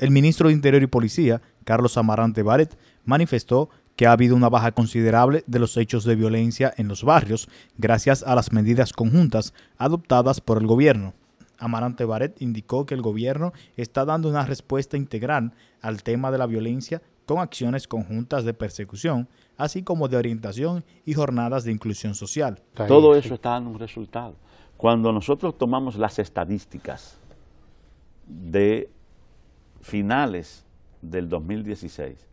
El ministro de Interior y Policía, Carlos Amarante Barrett, manifestó que ha habido una baja considerable de los hechos de violencia en los barrios gracias a las medidas conjuntas adoptadas por el gobierno. Amarante Barrett indicó que el gobierno está dando una respuesta integral al tema de la violencia con acciones conjuntas de persecución, así como de orientación y jornadas de inclusión social. Todo eso está dando un resultado. Cuando nosotros tomamos las estadísticas de finales del 2016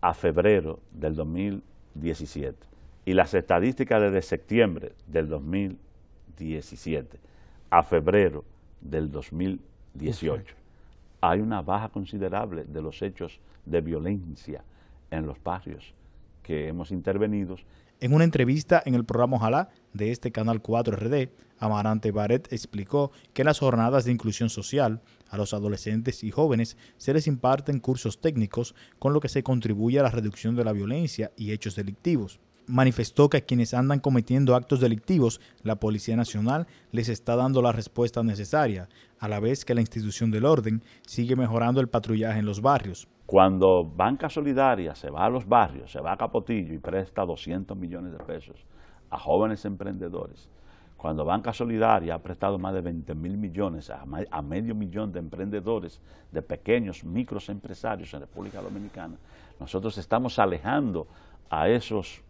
a febrero del 2017 y las estadísticas desde septiembre del 2017 a febrero del 2018, hay una baja considerable de los hechos de violencia en los barrios que hemos intervenido. En una entrevista en el programa Ojalá de este canal 4RD, Amarante Baret explicó que en las jornadas de inclusión social a los adolescentes y jóvenes se les imparten cursos técnicos con lo que se contribuye a la reducción de la violencia y hechos delictivos manifestó que a quienes andan cometiendo actos delictivos, la Policía Nacional les está dando la respuesta necesaria, a la vez que la institución del orden sigue mejorando el patrullaje en los barrios. Cuando Banca Solidaria se va a los barrios, se va a Capotillo y presta 200 millones de pesos a jóvenes emprendedores, cuando Banca Solidaria ha prestado más de 20 mil millones a, medio millón de emprendedores, de pequeños, microempresarios en República Dominicana, nosotros estamos alejando a esos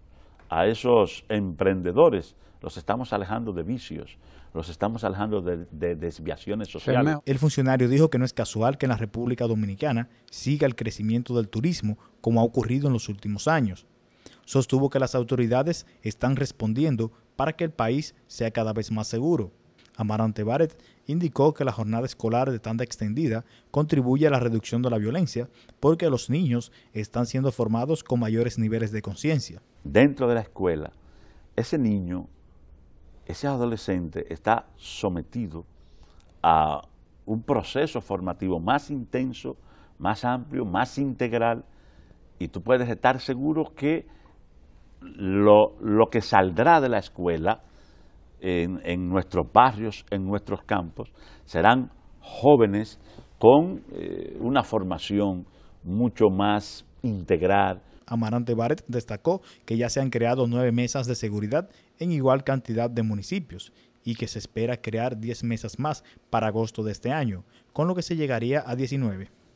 a esos emprendedores, los estamos alejando de vicios, los estamos alejando de, desviaciones sociales. El funcionario dijo que no es casual que en la República Dominicana siga el crecimiento del turismo como ha ocurrido en los últimos años. Sostuvo que las autoridades están respondiendo para que el país sea cada vez más seguro. Amarante Barrett indicó que la jornada escolar de tanta extendida contribuye a la reducción de la violencia porque los niños están siendo formados con mayores niveles de conciencia. Dentro de la escuela, ese niño, ese adolescente está sometido a un proceso formativo más intenso, más amplio, más integral y tú puedes estar seguro que lo que saldrá de la escuela en, nuestros barrios, en nuestros campos, serán jóvenes con eh, una formación mucho más integral. Amarante Barret destacó que ya se han creado nueve mesas de seguridad en igual cantidad de municipios y que se espera crear diez mesas más para agosto de este año, con lo que se llegaría a 19.